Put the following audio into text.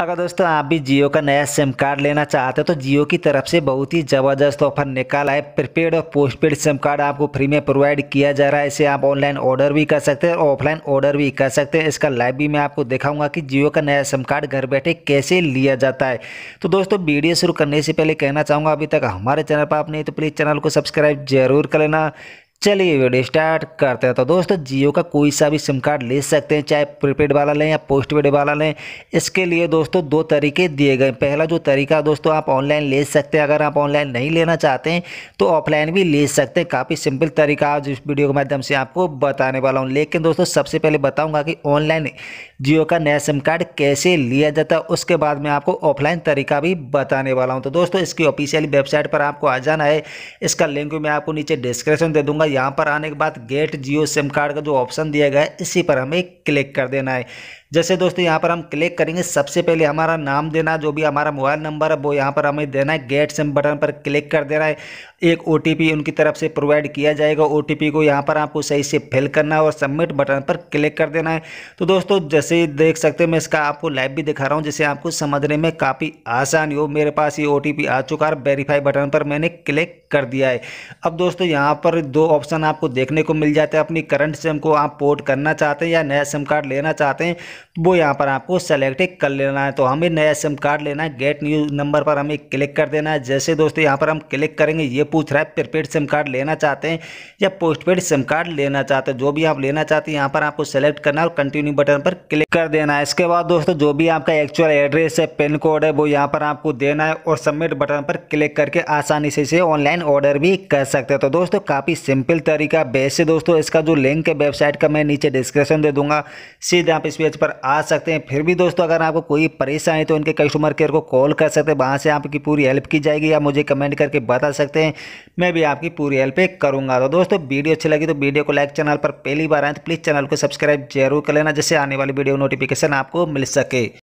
अगर दोस्तों आप भी जियो का नया सिम कार्ड लेना चाहते हो तो जियो की तरफ से बहुत ही ज़बरदस्त ऑफर निकाला है प्रीपेड और पोस्टपेड सिम कार्ड आपको फ्री में प्रोवाइड किया जा रहा है इसे आप ऑनलाइन ऑर्डर भी कर सकते हैं और ऑफलाइन ऑर्डर भी कर सकते हैं इसका लाइव भी मैं आपको दिखाऊंगा कि जियो का नया सिम कार्ड घर बैठे कैसे लिया जाता है तो दोस्तों वीडियो शुरू करने से पहले कहना चाहूँगा अभी तक हमारे चैनल पर आप नहीं तो प्लीज़ चैनल को सब्सक्राइब जरूर कर लेना चलिए वीडियो स्टार्ट करते हैं तो दोस्तों जियो का कोई सा भी सिम कार्ड ले सकते हैं चाहे प्रीपेड वाला लें या पोस्ट पेड वाला लें इसके लिए दोस्तों दो तरीके दिए गए पहला जो तरीका दोस्तों आप ऑनलाइन ले सकते हैं अगर आप ऑनलाइन नहीं लेना चाहते हैं तो ऑफलाइन भी ले सकते हैं काफ़ी सिंपल तरीका आज इस वीडियो के माध्यम से आपको बताने वाला हूँ लेकिन दोस्तों सबसे पहले बताऊँगा कि ऑनलाइन जियो का नया सिम कार्ड कैसे लिया जाता है उसके बाद मैं आपको ऑफलाइन तरीका भी बताने वाला हूँ तो दोस्तों इसकी ऑफिशियल वेबसाइट पर आपको आ जाना है इसका लिंक मैं आपको नीचे डिस्क्रिप्शन दे दूँगा होगा यहाँ पर आने के बाद गेट जियो सिम कार्ड का जो ऑप्शन दिया गया है इसी पर हमें क्लिक कर देना है जैसे दोस्तों यहाँ पर हम क्लिक करेंगे सबसे पहले हमारा नाम देना जो भी हमारा मोबाइल नंबर है वो यहाँ पर हमें देना है गेट सिम बटन पर क्लिक कर देना है एक ओ उनकी तरफ से प्रोवाइड किया जाएगा ओ को यहाँ पर आपको सही से फिल करना है और सबमिट बटन पर क्लिक कर देना है तो दोस्तों जैसे देख सकते हैं मैं इसका आपको लाइव भी दिखा रहा हूँ जिसे आपको समझने में काफ़ी आसानी हो मेरे पास ये ओ आ चुका है वेरीफाई बटन पर मैंने क्लिक कर दिया है अब दोस्तों यहाँ पर दो ऑप्शन आपको देखने को मिल जाता है अपनी करंट सिम को आप पोर्ट करना चाहते हैं या नया सिम कार्ड लेना चाहते हैं वो यहाँ पर आपको सेलेक्ट कर लेना है तो हमें नया सिम कार्ड लेना है गेट न्यू नंबर पर हमें क्लिक कर देना है जैसे दोस्तों यहाँ पर हम क्लिक करेंगे ये पूछ रहा है प्रीपेड सिम कार्ड लेना चाहते हैं या पोस्टपेड सिम कार्ड लेना चाहते हैं जो भी आप लेना चाहते हैं यहाँ पर आपको सेलेक्ट करना है और कंटिन्यू बटन पर क्लिक कर देना है इसके बाद दोस्तों जो भी आपका एक्चुअल एड्रेस है पिन कोड है वो यहाँ पर आपको देना है और सबमिट बटन पर क्लिक करके आसानी से इसे ऑनलाइन ऑर्डर भी कर सकते हैं तो दोस्तों काफ़ी सिंपल सिंपल तरीका वैसे दोस्तों इसका जो लिंक है वेबसाइट का मैं नीचे डिस्क्रिप्शन दे दूंगा सीधे आप इस पेज पर आ सकते हैं फिर भी दोस्तों अगर आपको कोई परेशानी है तो इनके कस्टमर केयर को कॉल कर सकते हैं वहाँ से आपकी पूरी हेल्प की जाएगी या मुझे कमेंट करके बता सकते हैं मैं भी आपकी पूरी हेल्प करूँगा तो दोस्तों वीडियो अच्छी लगी तो वीडियो को लाइक चैनल पर पहली बार आए तो प्लीज़ चैनल को सब्सक्राइब जरूर कर लेना जिससे आने वाली वीडियो नोटिफिकेशन आपको मिल सके